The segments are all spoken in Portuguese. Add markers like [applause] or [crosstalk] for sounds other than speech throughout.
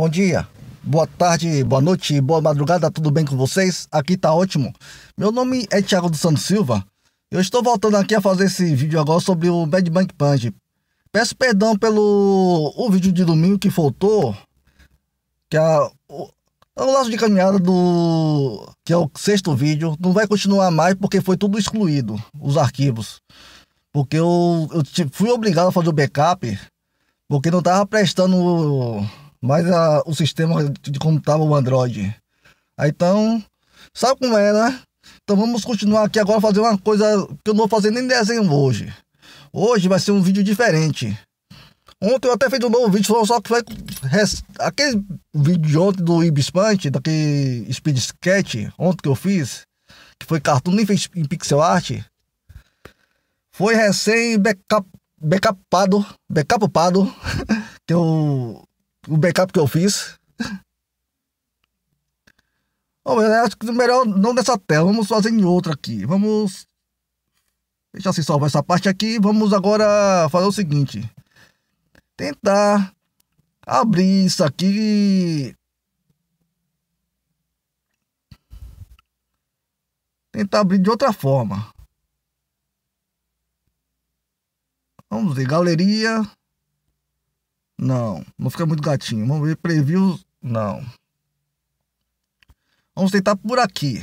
Bom dia, boa tarde, boa noite, boa madrugada, tudo bem com vocês? Aqui tá ótimo. Meu nome é Thiago dos Santos Silva. Eu estou voltando aqui a fazer esse vídeo agora sobre o Bad Bank Punch. Peço perdão pelo o vídeo de domingo que faltou, que é o, é o laço de caminhada do que é o sexto vídeo não vai continuar mais porque foi tudo excluído os arquivos, porque eu, eu fui obrigado a fazer o backup porque não estava prestando mas a, o sistema de como estava o Android. Aí, então, sabe como é, né? Então vamos continuar aqui agora fazer uma coisa que eu não vou fazer nem desenho hoje. Hoje vai ser um vídeo diferente. Ontem eu até fiz um novo vídeo, só que foi aquele vídeo de ontem do Ibispante, daquele Speed Sketch, ontem que eu fiz, que foi cartoon nem fez em pixel art, foi recém backup, backupado, backupado, [laughs] que eu o backup que eu fiz. Bom, eu acho que melhor não nessa tela, vamos fazer em outra aqui. Vamos. Deixa se salvar essa parte aqui. Vamos agora fazer o seguinte: tentar abrir isso aqui. Tentar abrir de outra forma. Vamos ver, galeria. Não. Não fica muito gatinho. Vamos ver previews. Não. Vamos tentar por aqui.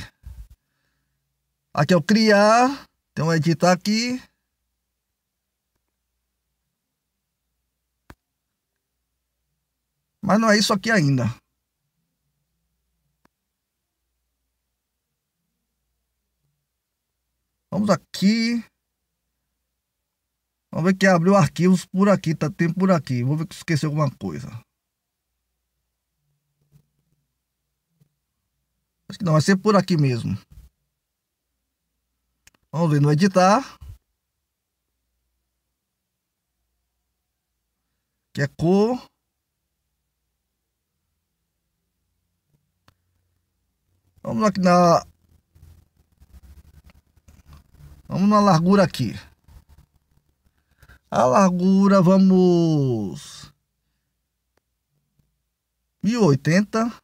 Aqui é o criar. Tem um editar aqui. Mas não é isso aqui ainda. Vamos aqui. Vamos ver que abriu arquivos por aqui, tá tem por aqui. Vou ver que esqueceu alguma coisa. Acho que não, vai ser por aqui mesmo. Vamos ver no editar. Que é cor. Vamos aqui na... Vamos na largura aqui. A largura, vamos... 1080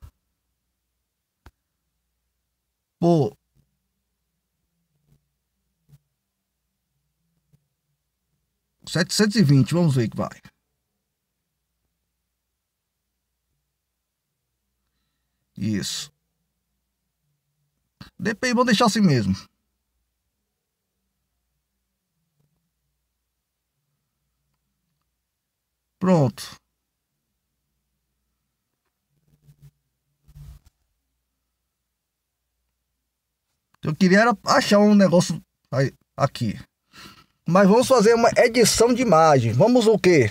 por... Setecentos e vinte, vamos ver que vai. Isso. DPI vou deixar assim mesmo. Pronto. Eu queria achar um negócio aqui. Mas vamos fazer uma edição de imagem. Vamos o quê?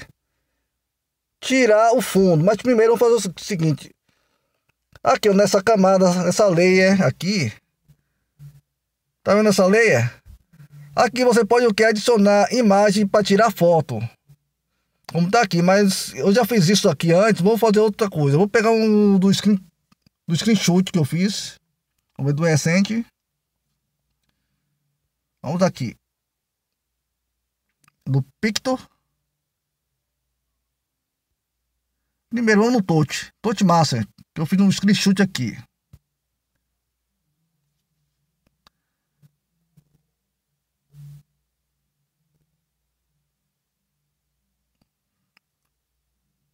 Tirar o fundo. Mas primeiro vamos fazer o seguinte. Aqui, nessa camada, nessa leia aqui. Tá vendo essa leia? Aqui você pode o que? Adicionar imagem para tirar foto como tá aqui, mas eu já fiz isso aqui antes, vou fazer outra coisa. Vou pegar um do screen do screenshot que eu fiz. Vamos ver do recente. Vamos aqui. Do Pictor. Primeiro vamos no Touch. Touch Master. Que eu fiz um screenshot aqui.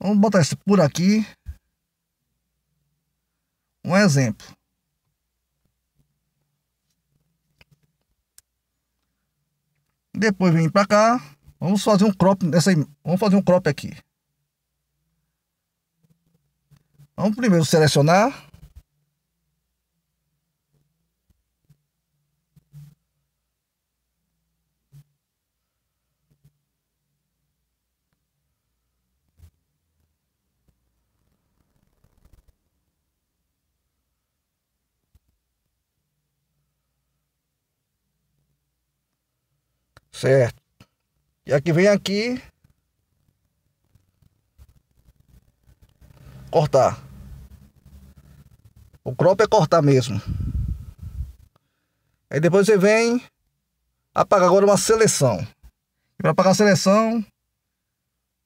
Vamos botar isso por aqui. Um exemplo. Depois vem para cá. Vamos fazer um crop nessa. Vamos fazer um crop aqui. Vamos primeiro selecionar. Certo. E aqui vem aqui. Cortar. O crop é cortar mesmo. Aí depois você vem apagar agora uma seleção. Para apagar a seleção,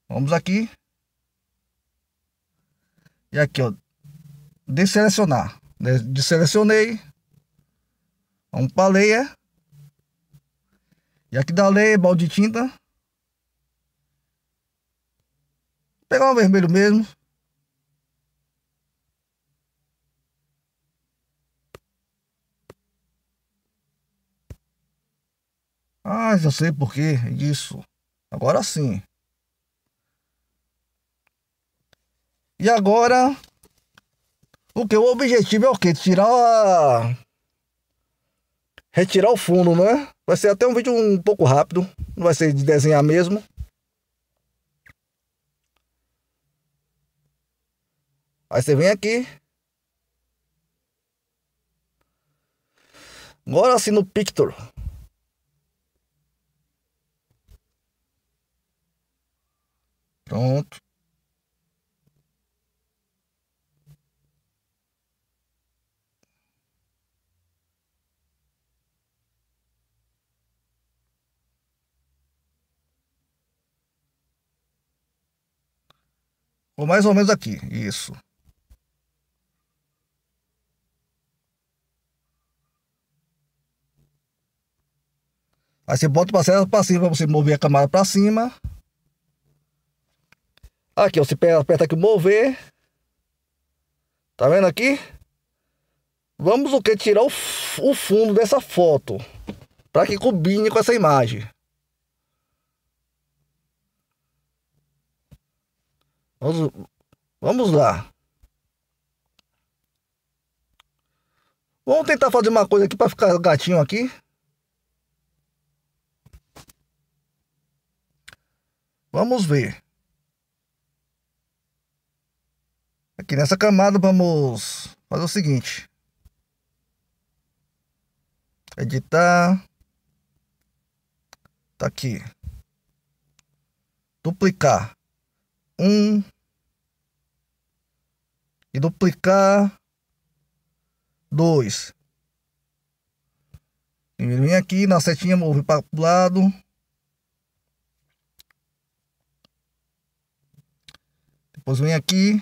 vamos aqui. E aqui, ó. Desselecionar. Deselecionei. Vamos para a e aqui da lei, balde de tinta. Vou pegar um vermelho mesmo. Ah, já sei por que disso. É agora sim. E agora, o que? O objetivo é o que? Tirar a retirar o fundo, né? Vai ser até um vídeo um pouco rápido, não vai ser de desenhar mesmo. Aí você vem aqui. Agora assim no pictor Pronto. Ou mais ou menos aqui, isso. Aí você bota para cima para você mover a camada para cima. Aqui, você aperta aqui mover. Tá vendo aqui? Vamos o que? Tirar o, o fundo dessa foto. Para que combine com essa imagem. Vamos, vamos lá. Vamos tentar fazer uma coisa aqui para ficar gatinho aqui. Vamos ver. Aqui nessa camada vamos fazer o seguinte. Editar. Tá aqui. Duplicar. Um, e duplicar Primeiro Vem aqui na setinha, move para o lado. Depois vem aqui.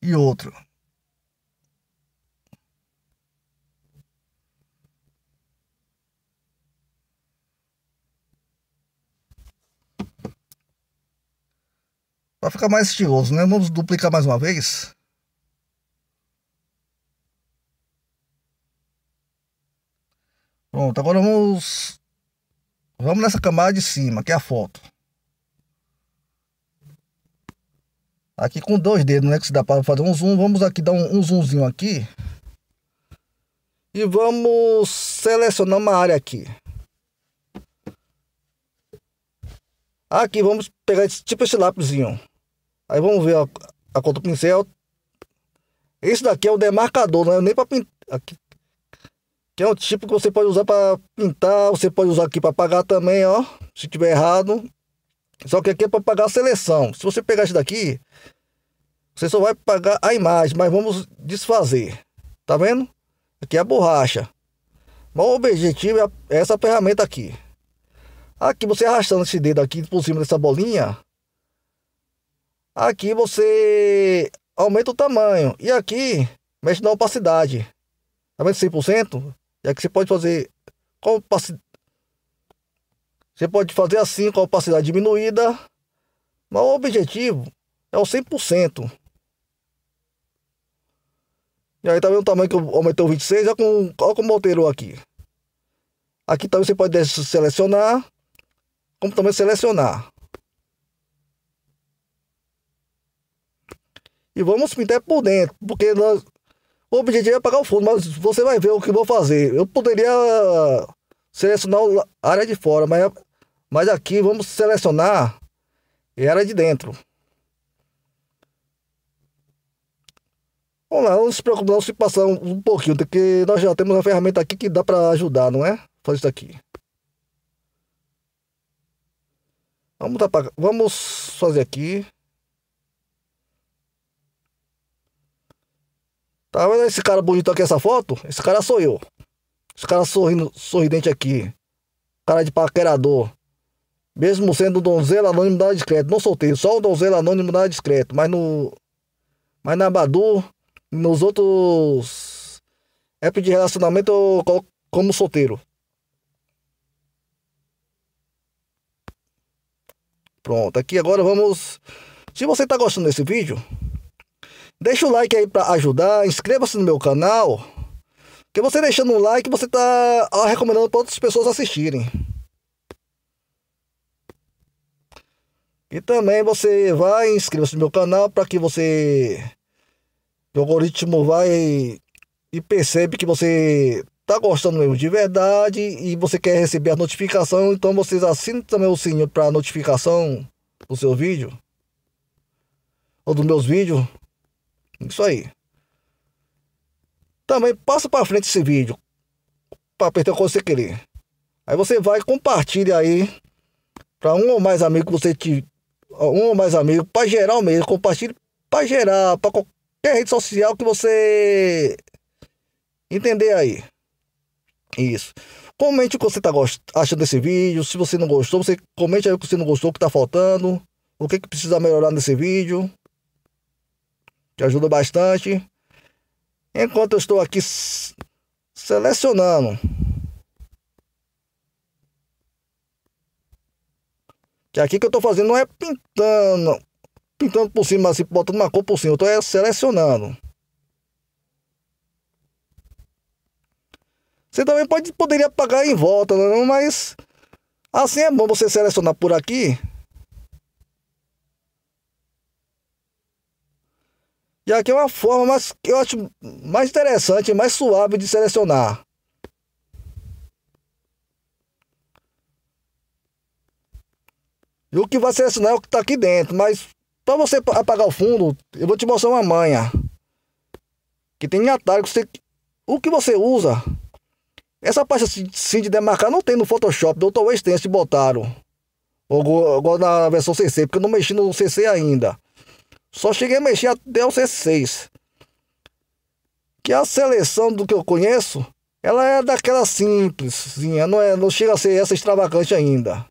E outro. Para ficar mais estiloso, né? Vamos duplicar mais uma vez. Pronto, agora vamos... Vamos nessa camada de cima, que é a foto. Aqui com dois dedos, né? Que se dá para fazer um zoom. Vamos aqui dar um, um zoomzinho aqui. E vamos selecionar uma área aqui. Aqui vamos pegar esse, tipo esse lápisinho. Aí vamos ver a, a do pincel. Esse daqui é o demarcador, não é nem para pintar. Aqui, que é um tipo que você pode usar para pintar, você pode usar aqui para apagar também, ó. Se tiver errado. Só que aqui é para apagar a seleção. Se você pegar esse daqui, você só vai apagar a imagem, mas vamos desfazer. Tá vendo? Aqui é a borracha. Mas o objetivo é, é essa ferramenta aqui. Aqui você arrastando esse dedo aqui por cima dessa bolinha, Aqui você aumenta o tamanho. E aqui mexe na opacidade. Tá vendo 100%? E aqui você pode fazer com opacidade. Você pode fazer assim com a opacidade diminuída. Mas o objetivo é o 100%. E aí tá vendo o tamanho que eu aumentei o 26? Olha com olha como aqui. Aqui também você pode selecionar. Como também selecionar. E vamos pintar por dentro, porque nós, o objetivo é pagar o fundo, mas você vai ver o que eu vou fazer. Eu poderia selecionar a área de fora, mas, mas aqui vamos selecionar a área de dentro. Vamos lá, não se preocupe não se passar um, pouquinho, porque nós já temos uma ferramenta aqui que dá para ajudar, não é? Fazer isso aqui. Vamos, vamos fazer aqui. Tá esse cara bonito aqui, essa foto? Esse cara sou eu. Esse cara sorrindo, sorridente aqui. Cara de paquerador. Mesmo sendo donzela anônimo nada discreto. Não solteiro, só o donzela anônimo nada discreto. Mas no. Mas na Badu, nos outros apps de relacionamento eu como solteiro. Pronto, aqui agora vamos. Se você está gostando desse vídeo, Deixa o like aí para ajudar, inscreva-se no meu canal. Que você deixando um like, você tá recomendando para outras pessoas assistirem. E também você vai inscreva-se no meu canal para que você o algoritmo vai e percebe que você tá gostando mesmo de verdade e você quer receber a notificação, então vocês assinem também o sininho para notificação do seu vídeo ou dos meus vídeos isso aí. Também passa para frente esse vídeo. Para apertar o que você querer. Aí você vai e compartilha aí. Para um ou mais amigos que você tiver. Um ou mais amigos. Para geral mesmo. Compartilhe para gerar. Para qualquer rede social que você entender aí. Isso. Comente o que você está achando desse vídeo. Se você não gostou, você comente aí o que você não gostou, o que está faltando. O que, que precisa melhorar nesse vídeo te ajuda bastante. Enquanto eu estou aqui selecionando. Que aqui que eu estou fazendo não é pintando, pintando por cima, assim, botando uma cor por cima, eu estou é selecionando. Você também pode, poderia apagar em volta, né, não, mas assim é bom você selecionar por aqui E aqui é uma forma mais, que eu acho mais interessante, mais suave de selecionar. E o que vai selecionar é o que está aqui dentro, mas para você apagar o fundo, eu vou te mostrar uma manha. Que tem atalho que você... O que você usa... Essa parte assim, assim de demarcar não tem no Photoshop, do Dr. Extense botaram. Ou, ou na versão CC, porque eu não mexi no CC ainda. Só cheguei a mexer até o C6. Que a seleção do que eu conheço, ela é daquela simplesinha, não, é, não chega a ser essa extravagante ainda.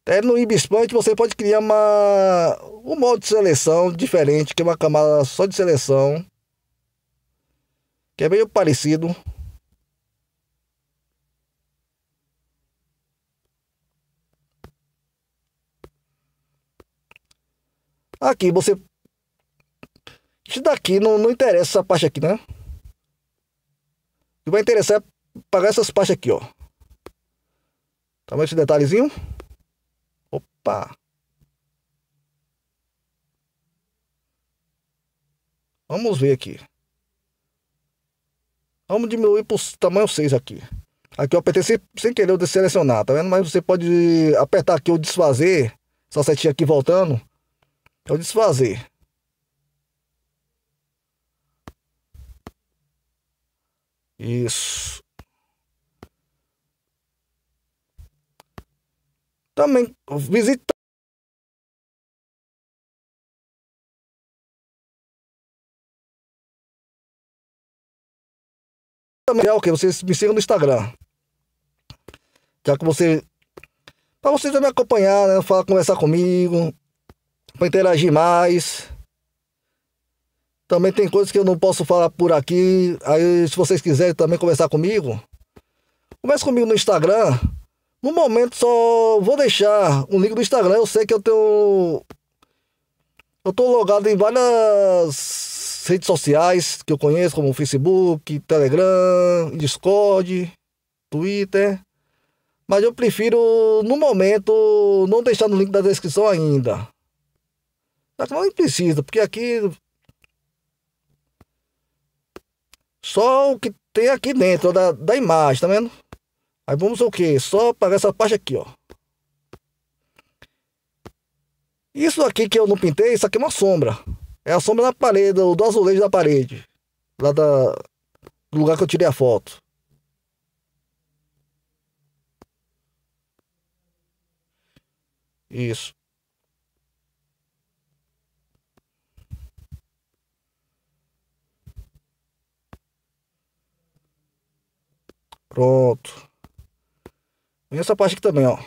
Até no Ibisplante você pode criar uma, um modo de seleção diferente, que é uma camada só de seleção, que é meio parecido. Aqui você. Isso daqui não, não interessa essa parte aqui, né? O que vai interessar é pagar essas partes aqui, ó. Tá vendo esse detalhezinho? Opa! Vamos ver aqui. Vamos diminuir para o tamanho 6 aqui. Aqui eu apertei sem, querer eu deselecionar, tá vendo? Mas você pode apertar aqui ou desfazer. Essa setinha aqui voltando. É o desfazer. Isso. Também visita também é o que vocês me sigam no Instagram. Já que você para vocês me acompanhar, né, falar, conversar comigo, para interagir mais. Também tem coisas que eu não posso falar por aqui. Aí, se vocês quiserem também conversar comigo, converse comigo no Instagram. No momento, só vou deixar um link do Instagram. Eu sei que eu tenho. Eu tô logado em várias redes sociais que eu conheço, como Facebook, Telegram, Discord, Twitter. Mas eu prefiro, no momento, não deixar no link da descrição ainda não precisa, porque aqui. Só o que tem aqui dentro da, da imagem, tá vendo? Aí vamos o que? Só para essa parte aqui, ó. Isso aqui que eu não pintei, isso aqui é uma sombra. É a sombra da parede, do azulejo da parede. Lá da, do lugar que eu tirei a foto. Isso. Pronto. E essa parte aqui também, ó.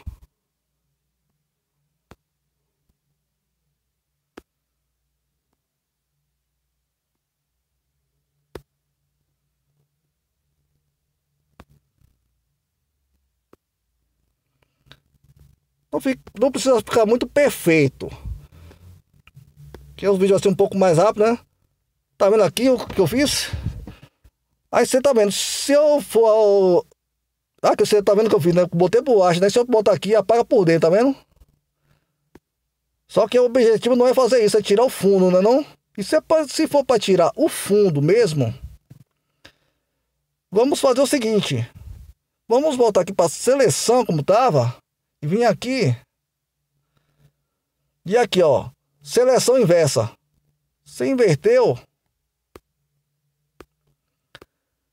Não, fica, não precisa ficar muito perfeito. Que é os vídeos assim um pouco mais rápido, né? Tá vendo aqui o que eu fiz? Aí você tá vendo, se eu for ao... Ah, que você tá vendo que eu fiz, né? Botei baixo né? Se eu botar aqui, apaga por dentro, tá vendo? Só que o objetivo não é fazer isso, é tirar o fundo, né não? E se, é se for para tirar o fundo mesmo, vamos fazer o seguinte. Vamos voltar aqui para seleção como tava e vim aqui. E aqui, ó, seleção inversa. Você inverteu,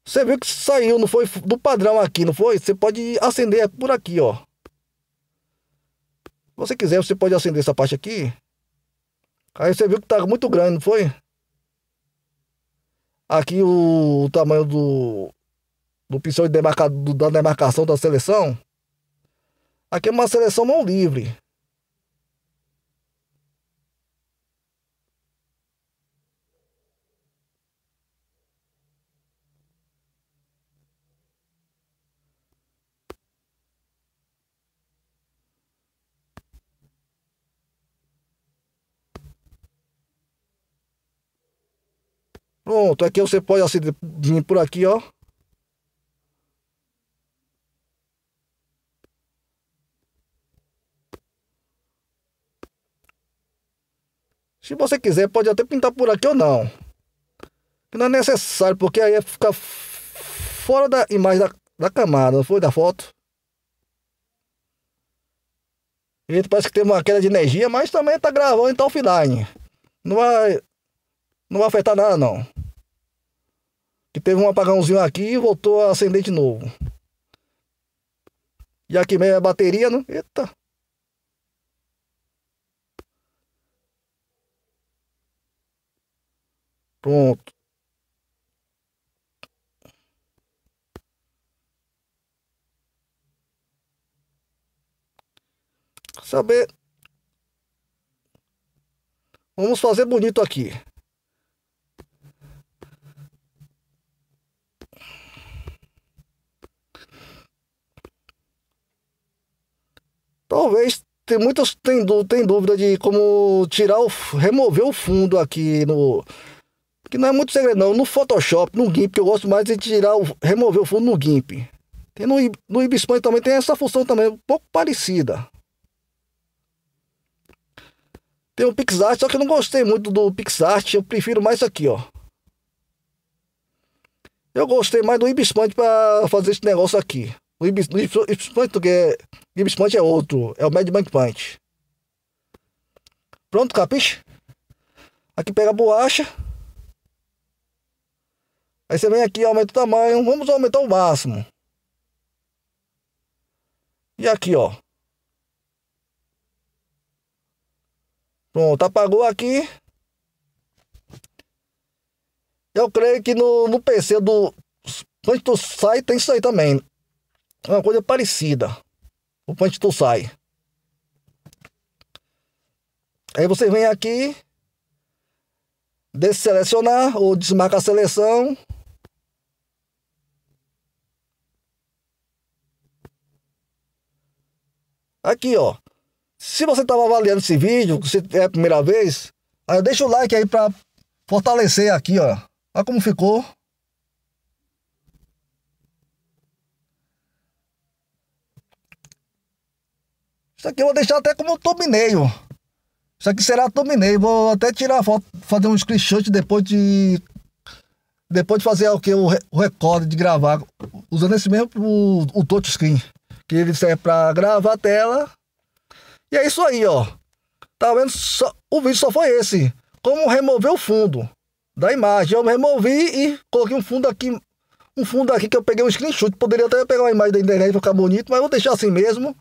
Você viu que saiu, não foi do padrão aqui, não foi? Você pode acender é por aqui, ó. Se você quiser, você pode acender essa parte aqui. Aí você viu que tá muito grande, não foi? Aqui o, o tamanho do, do pincel de demarca, do, da demarcação da seleção. Aqui é uma seleção mão livre. Pronto, aqui você pode assim, vir por aqui, ó. Se você quiser, pode até pintar por aqui ou não. não é necessário, porque aí fica fora da imagem da, da camada, não foi? Da foto. Ele parece que tem uma queda de energia, mas também tá gravando em então, offline. Não vai, não vai afetar nada, não que teve um apagãozinho aqui e voltou a acender de novo. E aqui mesmo é bateria, não? Né? Eita! Pronto. Saber. Vamos fazer bonito aqui. Talvez tem muitas tem, tem dúvida de como tirar o remover o fundo aqui no que não é muito segredo não, no Photoshop, no GIMP, que eu gosto mais de tirar o remover o fundo no GIMP. Tem no no Ibispan também tem essa função também um pouco parecida. Tem o um PixArt, só que eu não gostei muito do PixArt, eu prefiro mais isso aqui, ó. Eu gostei mais do Ibispan para fazer esse negócio aqui. O Ibis que é é outro. É o Mad Bank point. Pronto, capiche? Aqui pega a borracha. Aí você vem aqui, aumenta o tamanho. Vamos aumentar o máximo. E aqui, ó. Pronto, apagou aqui. Eu creio que no, no PC do, Quanto sai tem isso aí também. É uma coisa parecida. O punch tu sai. Aí você vem aqui, desselecionar ou desmarca a seleção. Aqui, ó. Se você estava avaliando esse vídeo, se é a primeira vez, deixa o like aí para fortalecer aqui, ó. Olha como ficou. Isso aqui eu vou deixar até como thumbnail. Isso aqui será thumbnail. Vou até tirar foto, fazer um screenshot depois de. Depois de fazer o que? O, recorde de gravar. Usando esse mesmo o, o touchscreen. Que ele serve para gravar a tela. E é isso aí, ó. Tá vendo? Só, o vídeo só foi esse. Como remover o fundo da imagem. Eu removi e coloquei um fundo aqui. Um fundo aqui que eu peguei um screenshot. Poderia até pegar uma imagem da internet e ficar bonito, mas vou deixar assim mesmo.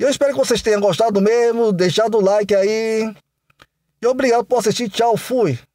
Eu espero que vocês tenham gostado mesmo, deixado o like aí. E obrigado por assistir, tchau, fui.